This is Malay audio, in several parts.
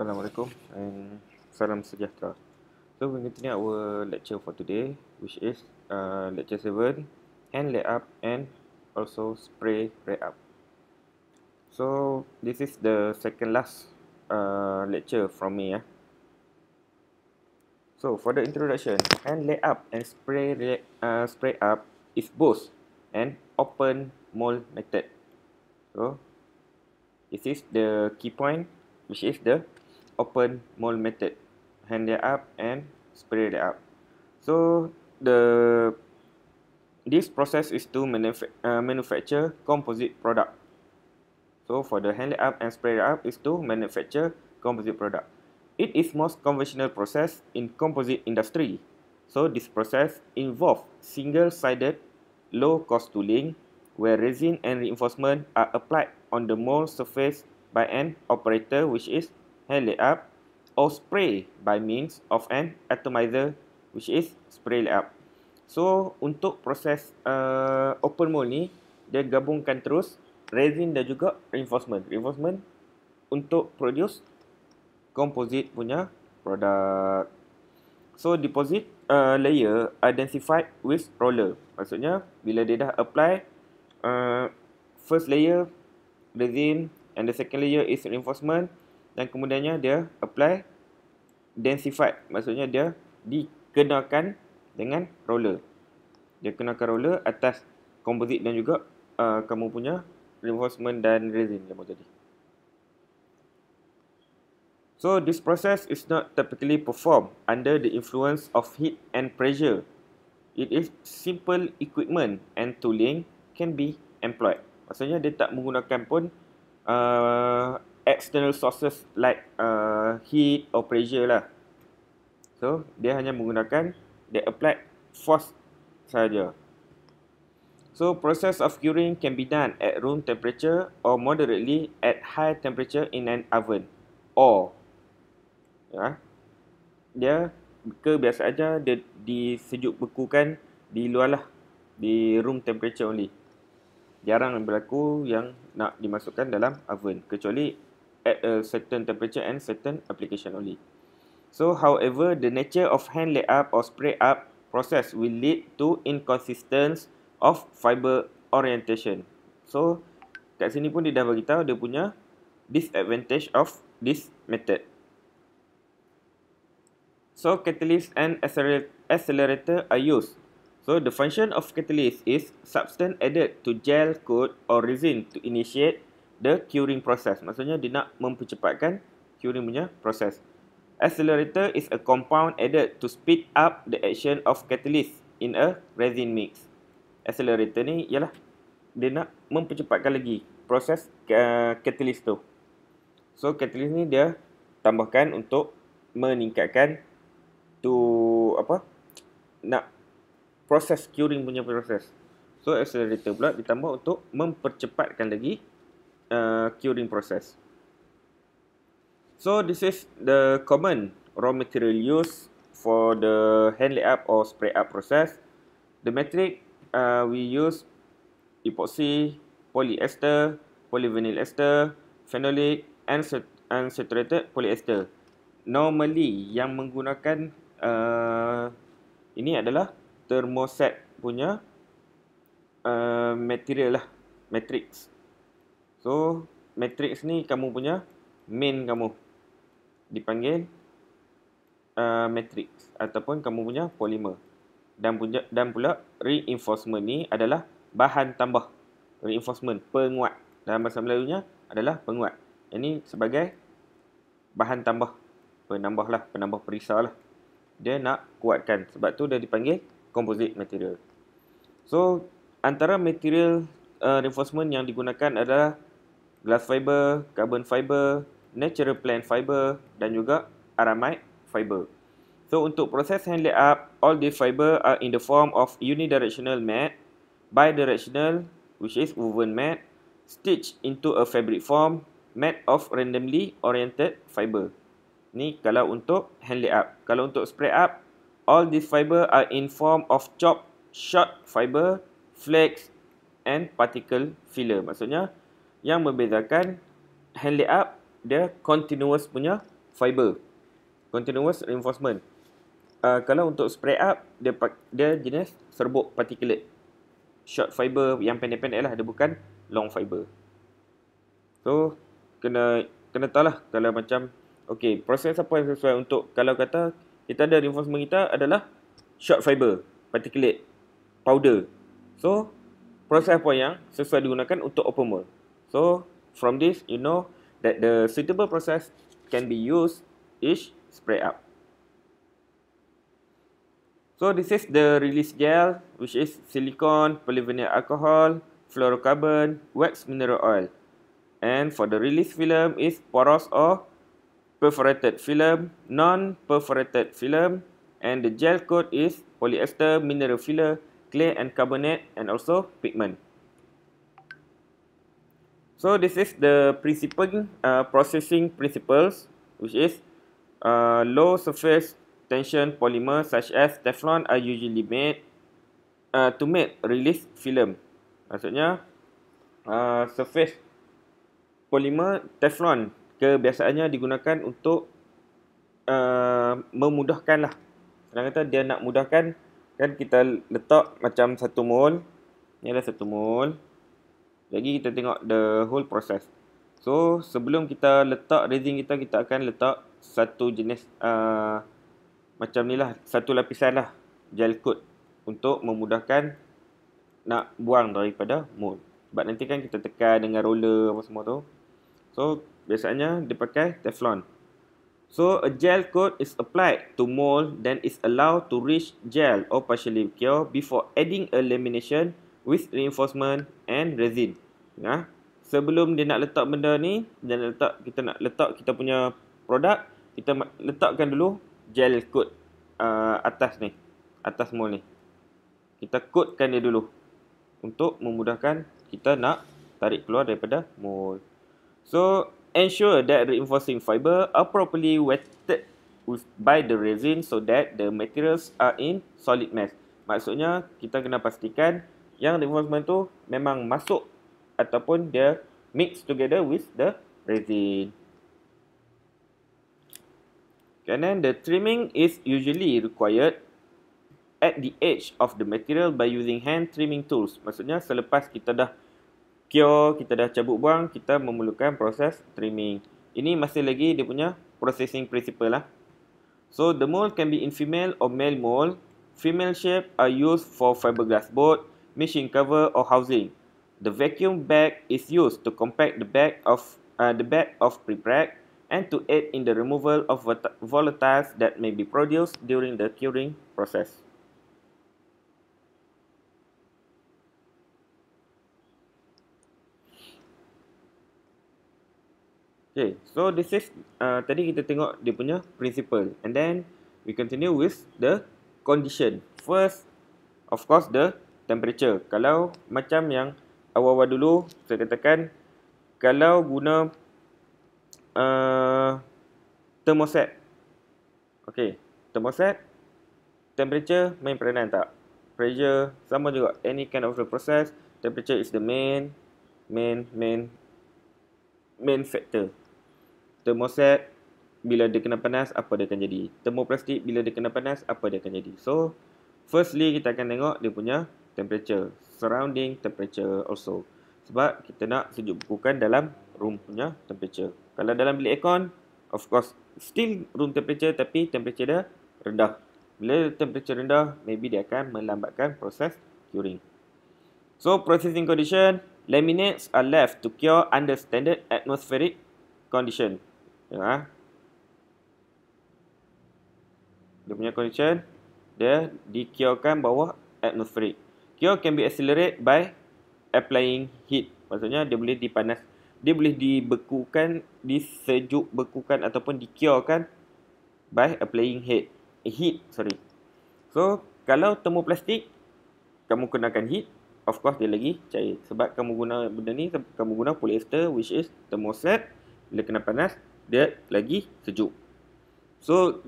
Assalamualaikum and salam sejahtera. So we continue our lecture for today which is uh, lecture 7 hand lay up and also spray lay up. So this is the second last uh, lecture from me. Eh. So for the introduction, hand lay up and spray uh, spray up is both an open mold method. So this is the key point which is the open mold method hand it up and spray it up so the this process is to manuf uh, manufacture composite product so for the hand up and spray up is to manufacture composite product it is most conventional process in composite industry so this process involves single-sided low-cost tooling where resin and reinforcement are applied on the mold surface by an operator which is hand lay up or spray by means of an atomizer which is spray lay up. So untuk proses uh, open mold ni dia gabungkan terus resin dan juga reinforcement. Reinforcement untuk produce composite punya produk. So deposit uh, layer identified with roller. Maksudnya bila dia dah apply uh, first layer resin and the second layer is reinforcement dan kemudiannya dia apply densified maksudnya dia dikenakan dengan roller dia kenakan roller atas composite dan juga uh, kamu punya reinforcement dan resin yang tadi so this process is not typically performed under the influence of heat and pressure it is simple equipment and tooling can be employed maksudnya dia tak menggunakan pun uh, external sources like uh, heat or pressure lah. So, dia hanya menggunakan, dia apply force saja. So, process of curing can be done at room temperature or moderately at high temperature in an oven. Or, ya, dia kebiasa aja dia disejuk bekukan di luar lah, di room temperature only. Jarang berlaku yang nak dimasukkan dalam oven. Kecuali at a certain temperature and certain application only. So, however, the nature of hand lay up or spray up process will lead to inconsistency of fiber orientation. So, kat sini pun dia dah beritahu dia punya disadvantage of this method. So, catalyst and accelerator are used. So, the function of catalyst is substance added to gel, coat or resin to initiate the curing process. Maksudnya dia nak mempercepatkan curing punya proses. Accelerator is a compound added to speed up the action of catalyst in a resin mix. Accelerator ni ialah dia nak mempercepatkan lagi proses uh, catalyst tu. So catalyst ni dia tambahkan untuk meningkatkan to apa? nak proses curing punya proses. So accelerator pula ditambah untuk mempercepatkan lagi uh, curing process. So this is the common raw material used for the hand lay up or spray up process. The metric uh, we use epoxy, polyester, polyvinyl ester, phenolic and unsaturated polyester. Normally yang menggunakan uh, ini adalah thermoset punya uh, material lah, matrix. So, matrix ni kamu punya main kamu. Dipanggil uh, matrix ataupun kamu punya polymer. Dan, punya, dan pula reinforcement ni adalah bahan tambah. Reinforcement, penguat. Dalam bahasa Melayunya adalah penguat. Ini sebagai bahan tambah. Penambah lah, penambah perisa lah. Dia nak kuatkan. Sebab tu dia dipanggil composite material. So, antara material uh, reinforcement yang digunakan adalah glass fiber, carbon fiber, natural plant fiber dan juga aramide fiber. So untuk proses hand up, all the fiber are in the form of unidirectional mat, bidirectional which is woven mat, stitched into a fabric form mat of randomly oriented fiber. Ni kalau untuk hand up. Kalau untuk spray up, all these fiber are in form of chopped short fiber, flakes and particle filler. Maksudnya yang membezakan hand lay up dia continuous punya fiber. Continuous reinforcement. Uh, kalau untuk spray up dia dia jenis serbuk particulate. Short fiber yang pendek-pendek lah dia bukan long fiber. So kena kena tahulah kalau macam okey proses apa yang sesuai untuk kalau kata kita ada reinforcement kita adalah short fiber particulate powder. So proses apa yang sesuai digunakan untuk open mold. So from this, you know that the suitable process can be used each spray up. So this is the release gel, which is silicone, polyvinyl alcohol, fluorocarbon, wax mineral oil. And for the release film is porous or perforated film, non-perforated film, and the gel coat is polyester, mineral filler, clay and carbonate, and also pigment. So this is the principal uh, processing principles, which is uh, low surface tension polymer such as Teflon are usually made uh, to make release film. Maksudnya uh, surface polymer Teflon kebiasaannya digunakan untuk uh, memudahkan lah. Senang kata dia nak mudahkan kan kita letak macam satu mol. Ini adalah satu mol. Lagi kita tengok the whole process. So, sebelum kita letak resin kita, kita akan letak satu jenis uh, macam ni lah. Satu lapisan lah gel coat untuk memudahkan nak buang daripada mould. Sebab nanti kan kita tekan dengan roller apa semua tu. So, biasanya dia pakai teflon. So, a gel coat is applied to mold then is allowed to reach gel or partially cure before adding a lamination with reinforcement and resin. Nah, Sebelum dia nak letak benda ni, dia nak letak kita nak letak kita punya produk, kita letakkan dulu gel coat uh, atas ni, atas mold ni. Kita coatkan dia dulu untuk memudahkan kita nak tarik keluar daripada mold. So, ensure that reinforcing fiber are properly wetted with by the resin so that the materials are in solid mass. Maksudnya kita kena pastikan yang reinforcement tu memang masuk ataupun dia mix together with the resin. Okay, and then the trimming is usually required at the edge of the material by using hand trimming tools. Maksudnya selepas kita dah cure, kita dah cabut buang, kita memerlukan proses trimming. Ini masih lagi dia punya processing principle lah. So the mold can be in female or male mold. Female shape are used for fiberglass board machine cover or housing. The vacuum bag is used to compact the bag of uh, the bag of prepreg and to aid in the removal of volatiles that may be produced during the curing process. Okay, so this is uh, tadi kita tengok dia punya principle and then we continue with the condition. First, of course the temperature. Kalau macam yang awal-awal dulu saya katakan kalau guna uh, thermoset. Okey, thermoset temperature main peranan tak? Pressure sama juga any kind of the process, temperature is the main main main main factor. Thermoset bila dia kena panas apa dia akan jadi? Thermoplastic bila dia kena panas apa dia akan jadi? So firstly kita akan tengok dia punya temperature surrounding temperature also sebab kita nak sejuk bukan dalam room punya temperature kalau dalam bilik aircon of course still room temperature tapi temperature dia rendah bila temperature rendah maybe dia akan melambatkan proses curing so processing condition laminates are left to cure under standard atmospheric condition ya dia punya condition dia dikiorkan bawah atmospheric cure can be accelerated by applying heat. Maksudnya dia boleh dipanas. Dia boleh dibekukan, disejuk bekukan ataupun dikiorkan by applying heat. Eh, heat, sorry. So, kalau termoplastik, kamu gunakan heat, of course dia lagi cair. Sebab kamu guna benda ni, kamu guna polyester which is thermoset. Bila kena panas, dia lagi sejuk. So,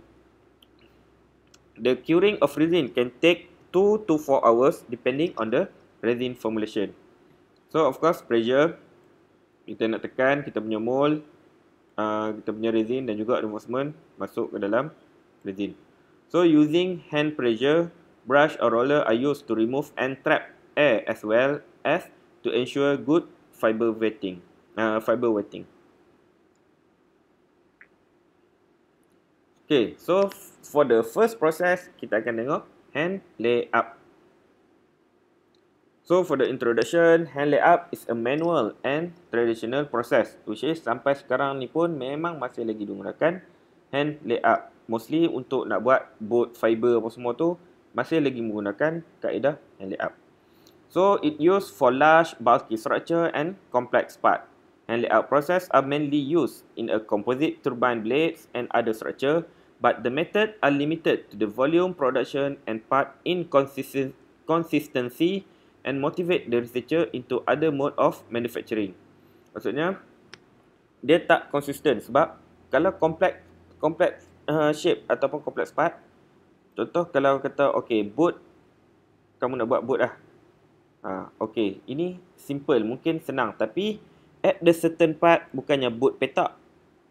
the curing of resin can take 2 to 4 hours depending on the resin formulation. So of course pressure kita nak tekan kita punya mole uh, kita punya resin dan juga reinforcement masuk ke dalam resin. So using hand pressure brush or roller I use to remove and trap air as well as to ensure good fiber wetting. Uh, fiber wetting. Okay, so for the first process kita akan tengok hand lay up. So for the introduction, hand lay up is a manual and traditional process which is sampai sekarang ni pun memang masih lagi digunakan hand lay up. Mostly untuk nak buat boat fiber apa semua tu masih lagi menggunakan kaedah hand lay up. So it used for large bulky structure and complex part. Hand lay up process are mainly used in a composite turbine blades and other structure but the method are limited to the volume production and part inconsistency and motivate the researcher into other mode of manufacturing. Maksudnya, dia tak konsisten sebab kalau complex, complex uh, shape ataupun complex part, contoh kalau kata, okay, boat, kamu nak buat boat lah. Ha, okay, ini simple, mungkin senang tapi at the certain part, bukannya boat petak,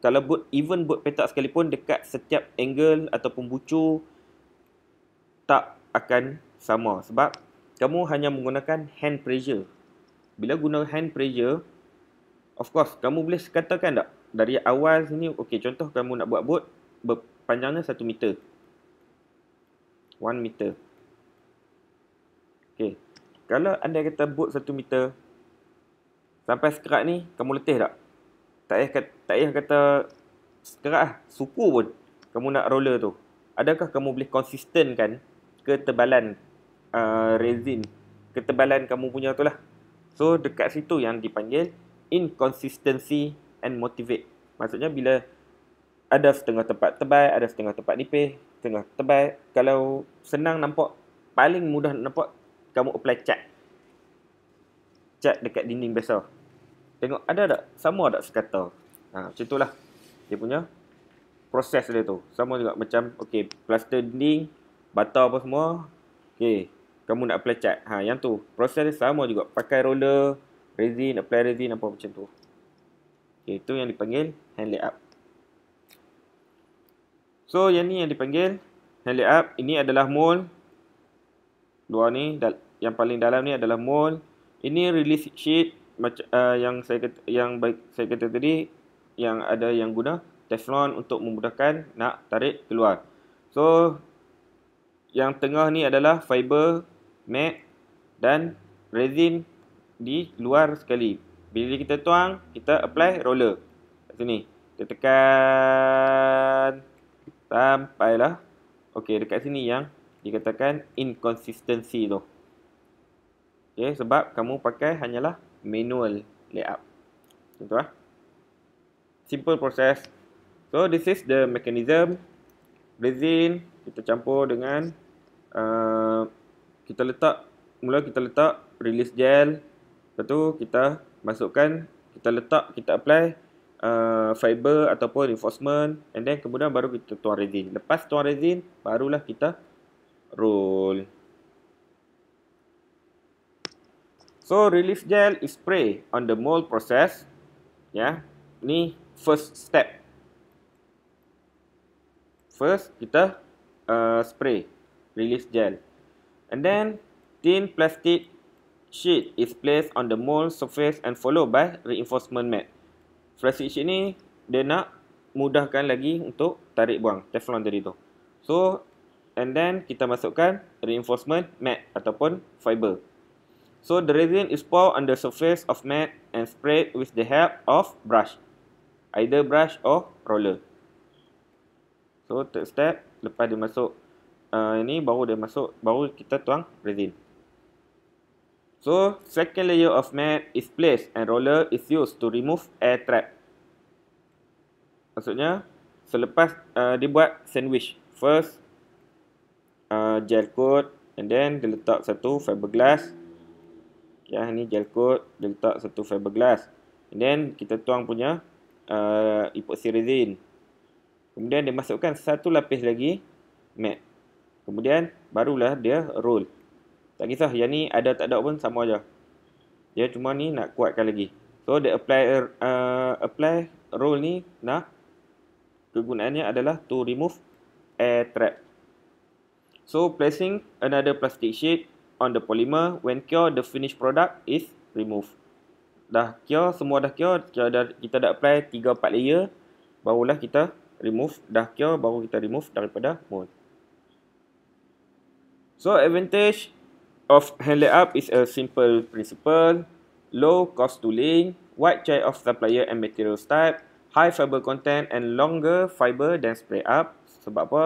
kalau buat even buat petak sekalipun dekat setiap angle ataupun bucu tak akan sama sebab kamu hanya menggunakan hand pressure. Bila guna hand pressure, of course kamu boleh katakan tak dari awal sini, okey contoh kamu nak buat boat berpanjangnya 1 meter. 1 meter. Okey, Kalau anda kata boat 1 meter, sampai sekarang ni kamu letih tak? tak payah kata, tak payah kata kerak lah, suku pun kamu nak roller tu. Adakah kamu boleh konsistenkan ketebalan uh, resin, ketebalan kamu punya tu lah. So dekat situ yang dipanggil inconsistency and motivate. Maksudnya bila ada setengah tempat tebal, ada setengah tempat nipis, setengah tebal. Kalau senang nampak, paling mudah nampak, kamu apply cat. Cat dekat dinding besar. Tengok ada tak? Sama tak sekata? Ha, macam tu lah. Dia punya proses dia tu. Sama juga macam, okay, plaster dinding, batal apa semua. Okay, kamu nak apply cat. Ha, yang tu. Proses dia sama juga. Pakai roller, resin, apply resin, apa macam tu. Okay, tu yang dipanggil hand up. So, yang ni yang dipanggil hand up. Ini adalah mold. Luar ni, yang paling dalam ni adalah mold. Ini release sheet macam uh, yang saya kata, yang baik saya kata tadi yang ada yang guna teflon untuk memudahkan nak tarik keluar. So yang tengah ni adalah fiber mat dan resin di luar sekali. Bila kita tuang, kita apply roller. Kat sini. Kita tekan sampailah. Okey, dekat sini yang dikatakan inconsistency tu. Okey, sebab kamu pakai hanyalah manual layup. Contoh lah. Simple process. So, this is the mechanism. Resin, kita campur dengan uh, kita letak, mula kita letak release gel. Lepas tu, kita masukkan, kita letak, kita apply uh, fiber ataupun reinforcement. And then, kemudian baru kita tuang resin. Lepas tuang resin, barulah kita roll. So relief gel is spray on the mold process. Ya. Yeah. Ni first step. First kita uh, spray relief gel. And then thin plastic sheet is placed on the mold surface and followed by reinforcement mat. Plastic sheet ni dia nak mudahkan lagi untuk tarik buang teflon dari tu. So and then kita masukkan reinforcement mat ataupun fiber. So the resin is poured on the surface of mat and spread with the help of brush. Either brush or roller. So third step, lepas dia masuk uh, ini baru dia masuk, baru kita tuang resin. So second layer of mat is placed and roller is used to remove air trap. Maksudnya selepas uh, dibuat sandwich, first uh, gel coat and then diletak satu fiberglass. Okay, ni gel coat, dia letak satu fiberglass. And then, kita tuang punya uh, epoxy resin. Kemudian, dia masukkan satu lapis lagi mat. Kemudian, barulah dia roll. Tak kisah, yang ni ada tak ada pun sama aja. Dia cuma ni nak kuatkan lagi. So, the apply uh, apply roll ni nak kegunaannya adalah to remove air trap. So, placing another plastic sheet on the polymer when cure the finished product is removed. Dah cure, semua dah cure, cure dah, kita dah apply 3-4 layer, barulah kita remove, dah cure, baru kita remove daripada mold. So, advantage of hand lay up is a simple principle, low cost tooling, wide choice of supplier and material type, high fiber content and longer fiber than spray up. Sebab apa?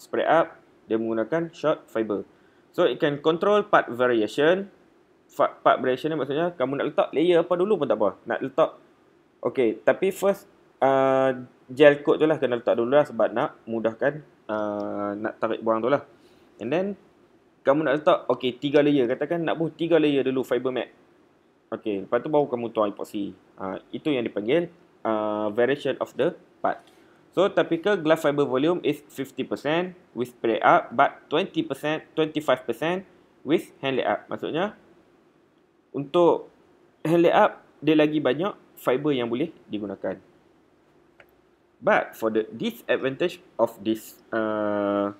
Spray up, dia menggunakan short fiber. So it can control part variation. Part variation ni maksudnya kamu nak letak layer apa dulu pun tak apa. Nak letak. Okay, tapi first uh, gel coat tu lah kena letak dulu lah sebab nak mudahkan uh, nak tarik buang tu lah. And then kamu nak letak, okay, tiga layer. Katakan nak buh tiga layer dulu fiber mat. Okay, lepas tu baru kamu tuang epoxy. Uh, itu yang dipanggil uh, variation of the part. So typical glass fiber volume is 50% with spray up but 20% 25% with hand lay up. Maksudnya untuk hand lay up dia lagi banyak fiber yang boleh digunakan. But for the disadvantage of this uh,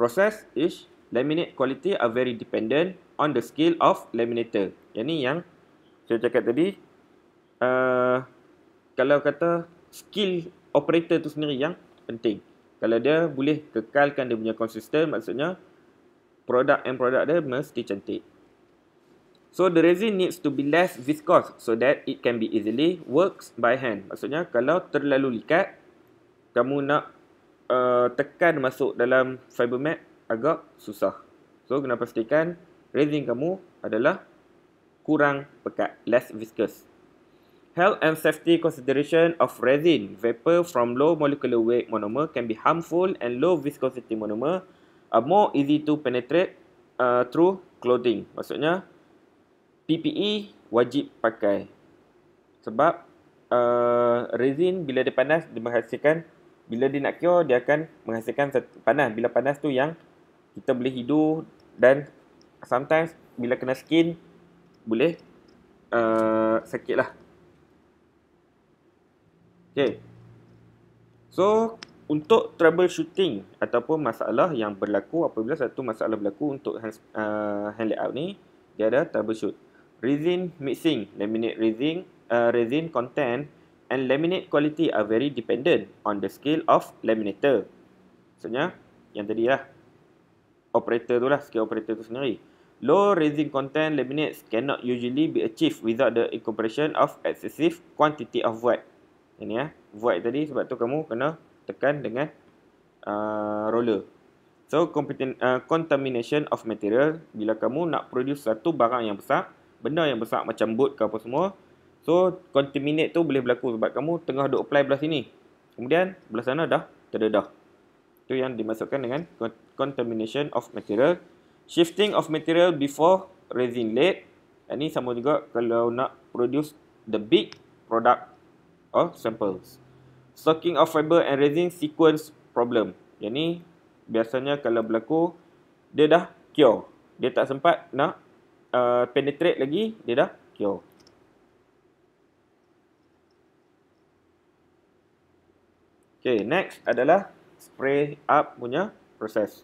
process is laminate quality are very dependent on the skill of laminator. Yang ni yang saya cakap tadi uh, kalau kata skill operator tu sendiri yang penting. Kalau dia boleh kekalkan dia punya konsisten, maksudnya produk and produk dia mesti cantik. So the resin needs to be less viscous so that it can be easily works by hand. Maksudnya kalau terlalu likat, kamu nak uh, tekan masuk dalam fiber mat agak susah. So kena pastikan resin kamu adalah kurang pekat, less viscous. Health and safety consideration of resin vapor from low molecular weight monomer can be harmful and low viscosity monomer are more easy to penetrate uh, through clothing. Maksudnya PPE wajib pakai sebab uh, resin bila dia panas dia menghasilkan bila dia nak cure dia akan menghasilkan panas bila panas tu yang kita boleh hidu dan sometimes bila kena skin boleh uh, sakit lah. Okay. So, untuk troubleshooting ataupun masalah yang berlaku apabila satu masalah berlaku untuk hand, uh, hand layout ni, dia ada troubleshoot. Resin mixing, laminate resin, uh, resin content and laminate quality are very dependent on the skill of laminator. Maksudnya, yang tadi lah. Operator tu lah, skill operator tu sendiri. Low resin content laminates cannot usually be achieved without the incorporation of excessive quantity of wet. Ini ya, void tadi sebab tu kamu kena tekan dengan uh, roller. So, uh, contamination of material. Bila kamu nak produce satu barang yang besar, benda yang besar macam boot ke apa semua. So, contaminate tu boleh berlaku sebab kamu tengah duk apply belah sini. Kemudian, belah sana dah terdedah. Itu yang dimasukkan dengan contamination of material. Shifting of material before resin laid. Ini sama juga kalau nak produce the big product or ah, samples. Stocking of fiber and resin sequence problem. Yang ni biasanya kalau berlaku dia dah cure. Dia tak sempat nak uh, penetrate lagi dia dah cure. Okay next adalah spray up punya proses.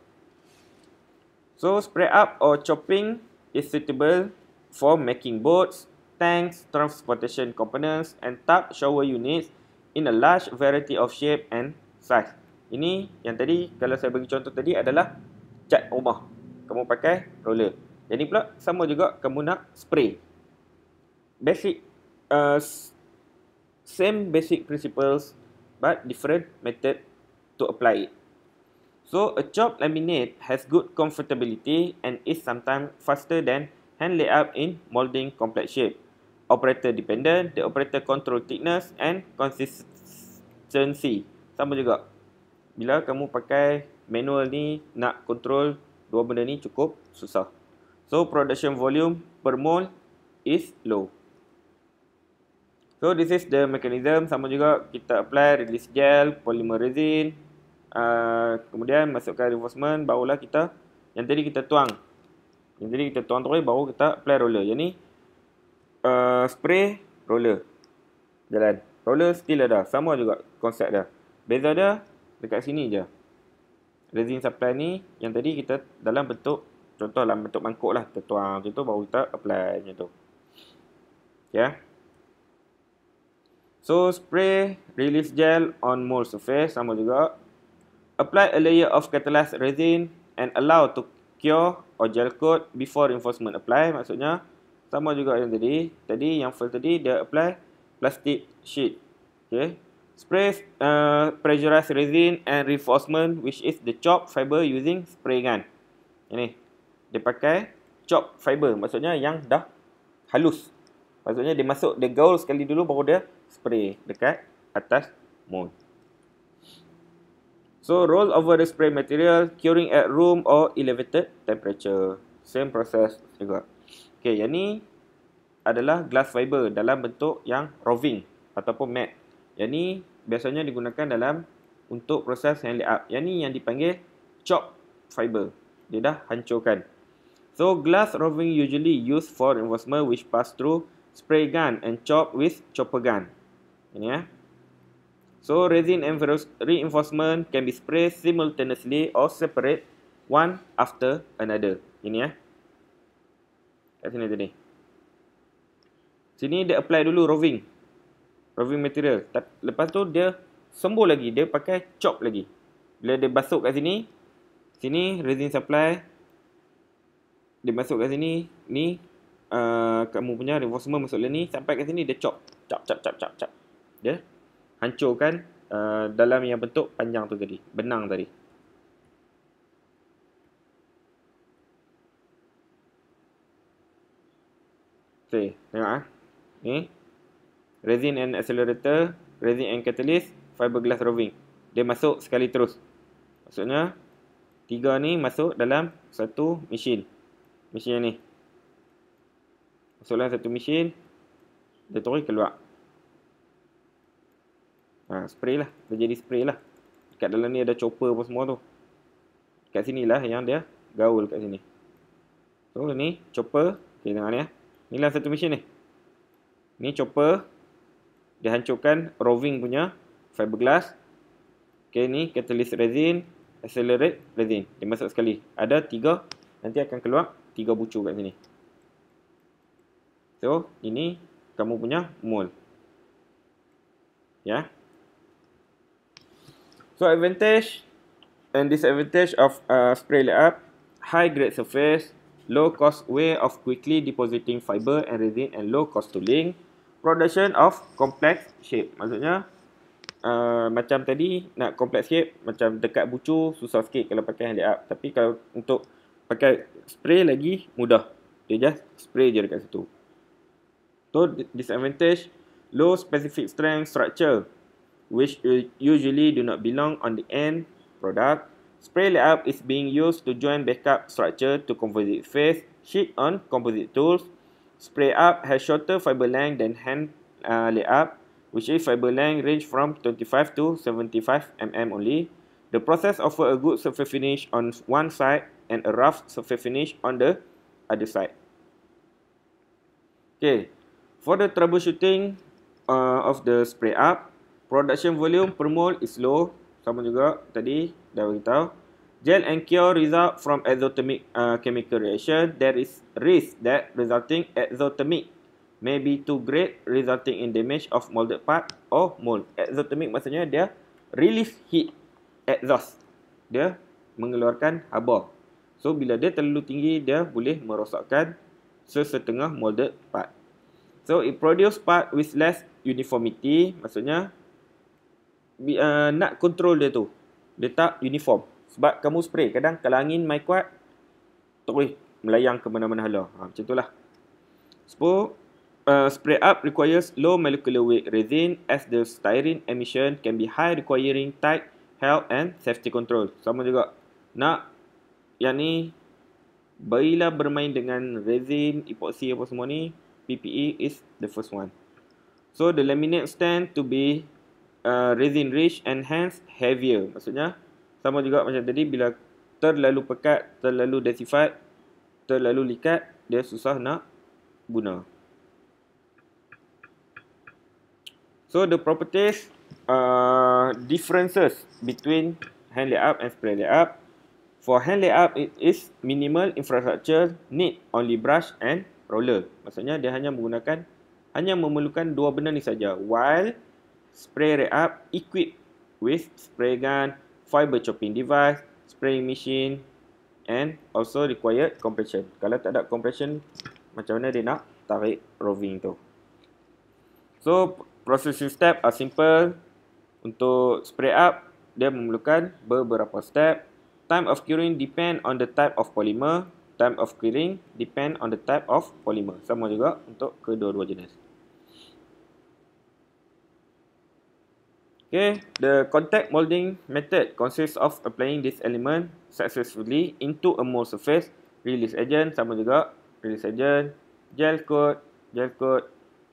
So spray up or chopping is suitable for making boats, tanks, transportation components and tub shower units in a large variety of shape and size. Ini yang tadi kalau saya bagi contoh tadi adalah cat rumah. Kamu pakai roller. Jadi pula sama juga kamu nak spray. Basic uh, same basic principles but different method to apply it. So a chop laminate has good comfortability and is sometimes faster than hand layup in molding complex shape operator dependent, the operator control thickness and consistency. Sama juga. Bila kamu pakai manual ni nak control dua benda ni cukup susah. So production volume per mole is low. So this is the mechanism sama juga kita apply release gel, polymer resin, uh, kemudian masukkan reinforcement barulah kita yang tadi kita tuang. Yang tadi kita tuang tu baru kita apply roller. Yang ni Uh, spray roller jalan roller still ada sama juga konsep dia beza dia dekat sini je resin supply ni yang tadi kita dalam bentuk contoh dalam bentuk mangkuk lah tertuang tuang macam tu baru kita apply macam tu ya yeah. so spray release gel on mold surface sama juga apply a layer of catalyst resin and allow to cure or gel coat before reinforcement apply maksudnya sama juga yang tadi tadi yang first tadi dia apply plastic sheet okey spray uh, pressurized resin and reinforcement which is the chop fiber using spray gun ini dia pakai chop fiber maksudnya yang dah halus maksudnya dia masuk dia gaul sekali dulu baru dia spray dekat atas mold So roll over the spray material curing at room or elevated temperature. Same process juga. Okey, yang ni adalah glass fiber dalam bentuk yang roving ataupun mat. Yang ni biasanya digunakan dalam untuk proses yang lay up. Yang ni yang dipanggil chop fiber. Dia dah hancurkan. So, glass roving usually used for reinforcement which pass through spray gun and chop with chopper gun. Ini ya. So, resin and reinforcement can be sprayed simultaneously or separate one after another. Ini ya kat sini tadi. Sini dia apply dulu roving. Roving material. Lepas tu dia sembuh lagi. Dia pakai chop lagi. Bila dia basuh kat sini. Sini resin supply. Dia masuk kat sini. Ni. Uh, kamu punya reinforcement masuk ni. Sampai kat sini dia chop. Chop, chop, chop, chop, chop. Dia hancurkan uh, dalam yang bentuk panjang tu tadi. Benang tadi. Okay, tengok ah. Ni resin and accelerator, resin and catalyst, fiberglass roving. Dia masuk sekali terus. Maksudnya tiga ni masuk dalam satu mesin. Mesin ni. masuklah satu mesin, dia terus keluar. Ha, spray lah. Dia jadi spray lah. Dekat dalam ni ada chopper apa semua tu. Dekat lah yang dia gaul kat sini. So ni chopper. Okay, tengok ni ya. Ni lah satu mesin ni. Ni chopper. Dia hancurkan roving punya fiberglass. Okay, ni catalyst resin. Accelerate resin. Dia masuk sekali. Ada tiga. Nanti akan keluar tiga bucu kat sini. So, ini kamu punya mold. Ya. Yeah. So, advantage and disadvantage of uh, spray layup. High grade surface low cost way of quickly depositing fiber and resin and low cost tooling production of complex shape maksudnya uh, macam tadi nak complex shape macam dekat bucu susah sikit kalau pakai hand up tapi kalau untuk pakai spray lagi mudah dia just spray je dekat situ so disadvantage low specific strength structure which usually do not belong on the end product Spray layup is being used to join backup structure to composite face, sheet on composite tools. Spray up has shorter fiber length than hand uh, layup, which is fiber length range from 25 to 75 mm only. The process offer a good surface finish on one side and a rough surface finish on the other side. Okay, for the troubleshooting uh, of the spray up, production volume per mole is low sama juga tadi dah beritahu. Gel and cure result from exothermic uh, chemical reaction. There is risk that resulting exothermic may be too great resulting in damage of molded part or mold. Exothermic maksudnya dia release heat exhaust. Dia mengeluarkan haba. So bila dia terlalu tinggi dia boleh merosakkan sesetengah molded part. So it produce part with less uniformity maksudnya uh, nak control dia tu. Dia tak uniform. Sebab kamu spray. Kadang kalau angin main kuat, terus melayang ke mana-mana hala. Ha, macam tu lah. So, uh, spray up requires low molecular weight resin as the styrene emission can be high requiring tight health and safety control. Sama juga. Nak yang ni, berilah bermain dengan resin, epoxy apa semua ni, PPE is the first one. So, the laminate stand to be uh, resin rich and hence heavier. Maksudnya sama juga macam tadi bila terlalu pekat, terlalu densified, terlalu likat, dia susah nak guna. So the properties uh, differences between hand up and spray up. For hand up it is minimal infrastructure need only brush and roller. Maksudnya dia hanya menggunakan hanya memerlukan dua benda ni saja. While spray rack up equipped with spray gun, fiber chopping device, spraying machine and also required compression. Kalau tak ada compression, macam mana dia nak tarik roving tu. So, processing step are simple. Untuk spray up, dia memerlukan beberapa step. Time of curing depend on the type of polymer. Time of curing depend on the type of polymer. Sama juga untuk kedua-dua jenis. Okay, the contact molding method consists of applying this element successfully into a mold surface, release agent sama juga, release agent, gel coat, gel coat,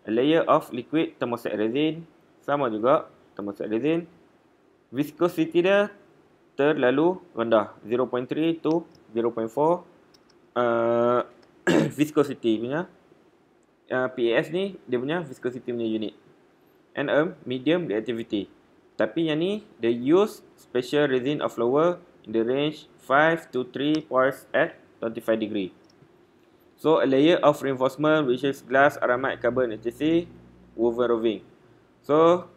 a layer of liquid thermoset resin sama juga, thermoset resin, viscosity dia terlalu rendah 0.3 to 0.4 uh, viscosity punya uh, PAS ni dia punya viscosity punya unit and a medium reactivity. Tapi yang ni, they use special resin of flower in the range 5 to 3 points at 25 degree. So, a layer of reinforcement which is glass, aramid carbon, etc. woven roving. So,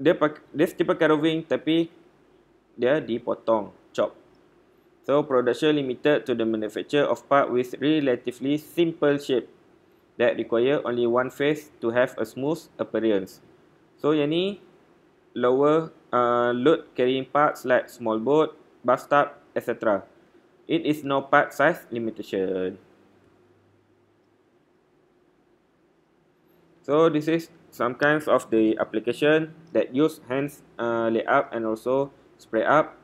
dia, pakai, dia setiap pakai roving tapi dia dipotong, chop. So, production limited to the manufacture of part with relatively simple shape that require only one face to have a smooth appearance. So, yang ni, lower uh, load carrying parts like small boat, bathtub, etc. It is no part size limitation. So this is some kinds of the application that use hands uh, lay up and also spray up.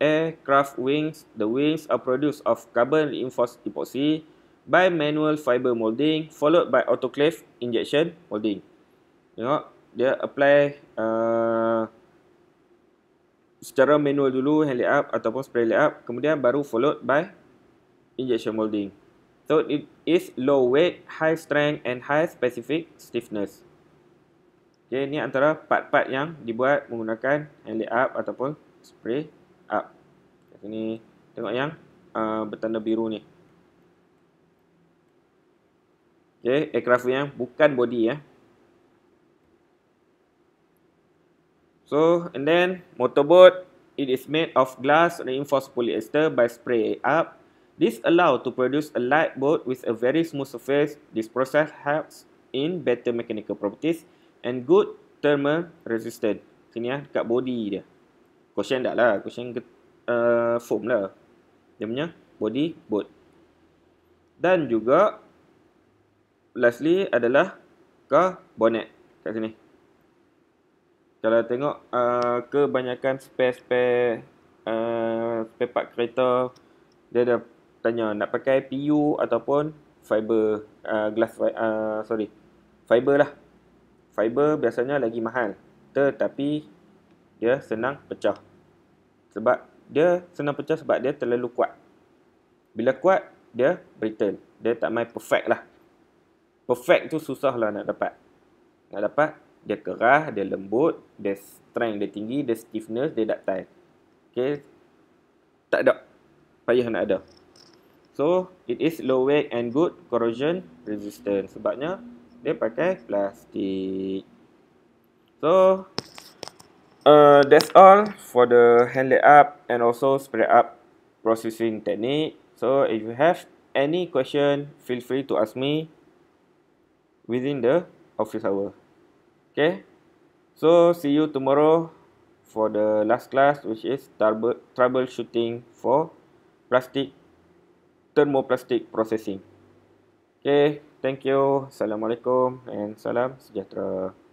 Aircraft wings, the wings are produced of carbon reinforced epoxy by manual fiber molding followed by autoclave injection molding. You know, dia apply uh, secara manual dulu hand layup ataupun spray up, kemudian baru followed by injection molding so it is low weight high strength and high specific stiffness okay ni antara part-part yang dibuat menggunakan hand layup ataupun spray up sini tengok yang uh, bertanda biru ni okay aircraft yang bukan body ya So and then motorboat, it is made of glass reinforced polyester by spray up. This allows to produce a light boat with a very smooth surface. This process helps in better mechanical properties and good thermal resistance. Sini lah dekat body dia. Cushion tak lah. Cushion uh, foam lah. Dia punya body boat. Dan juga lastly adalah ke bonnet kat sini kalau tengok uh, kebanyakan spare-spare uh, spare part kereta dia dah tanya nak pakai PU ataupun fiber uh, glass uh, sorry fiber lah fiber biasanya lagi mahal tetapi dia senang pecah sebab dia senang pecah sebab dia terlalu kuat bila kuat dia brittle dia tak mai perfect lah perfect tu susah lah nak dapat nak dapat dia kerah, dia lembut, dia strength dia tinggi, dia stiffness, dia ductile. Okay. Tak ada. Payah nak ada. So, it is low weight and good corrosion resistant. Sebabnya, dia pakai plastik. So, uh, that's all for the hand up and also spray up processing technique. So, if you have any question, feel free to ask me within the office hour. Okay. So, see you tomorrow for the last class which is troubleshooting for plastic thermoplastic processing. Okay. Thank you. Assalamualaikum and salam sejahtera.